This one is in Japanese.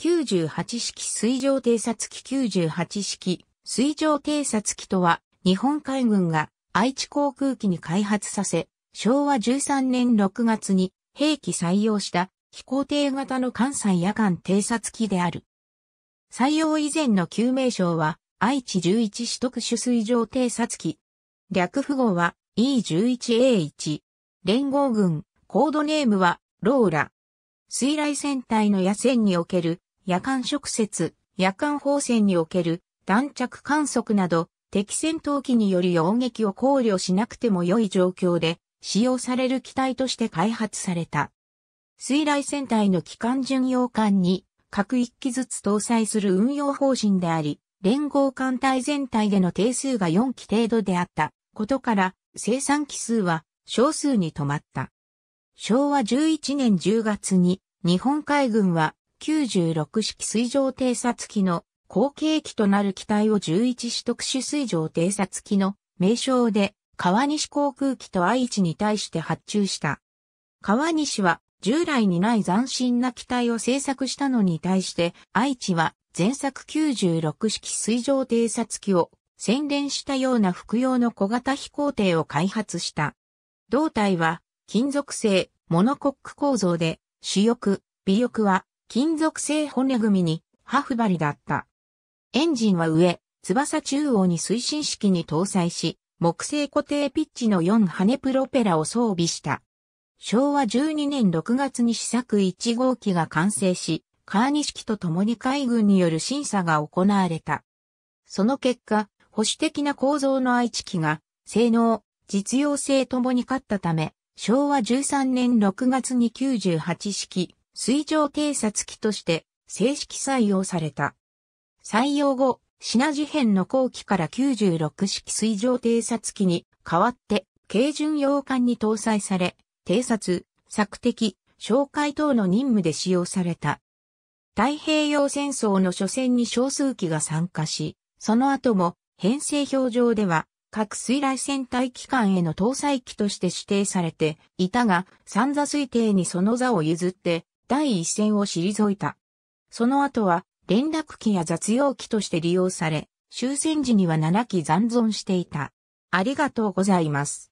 98式水上偵察機98式水上偵察機とは日本海軍が愛知航空機に開発させ昭和13年6月に兵器採用した飛行艇型の関西夜間偵察機である。採用以前の旧名称は愛知11市特殊水上偵察機。略符号は E11A1。連合軍、コードネームはローラ。水雷戦隊の野戦における夜間直接、夜間放線における弾着観測など、敵戦闘機による溶撃を考慮しなくても良い状況で使用される機体として開発された。水雷戦隊の機関巡洋艦に各1機ずつ搭載する運用方針であり、連合艦隊全体での定数が4機程度であったことから生産機数は少数に止まった。昭和11年10月に日本海軍は96式水上偵察機の後継機となる機体を11式特殊水上偵察機の名称で川西航空機と愛知に対して発注した。川西は従来にない斬新な機体を製作したのに対して愛知は前作96式水上偵察機を洗練したような服用の小型飛行艇を開発した。胴体は金属製モノコック構造で主翼、尾翼は金属製骨組みに、ハフバリだった。エンジンは上、翼中央に推進式に搭載し、木製固定ピッチの4羽プロペラを装備した。昭和12年6月に試作1号機が完成し、カーニ式と共に海軍による審査が行われた。その結果、保守的な構造の愛知機が、性能、実用性ともに勝ったため、昭和13年6月に98式、水上偵察機として正式採用された。採用後、品事変の後期から96式水上偵察機に代わって軽巡洋艦に搭載され、偵察、索敵、哨戒等の任務で使用された。太平洋戦争の初戦に少数機が参加し、その後も編成表上では各水雷戦隊機関への搭載機として指定されていたが、三座推定にその座を譲って第一線を退いた。その後は連絡機や雑用機として利用され、終戦時には7機残存していた。ありがとうございます。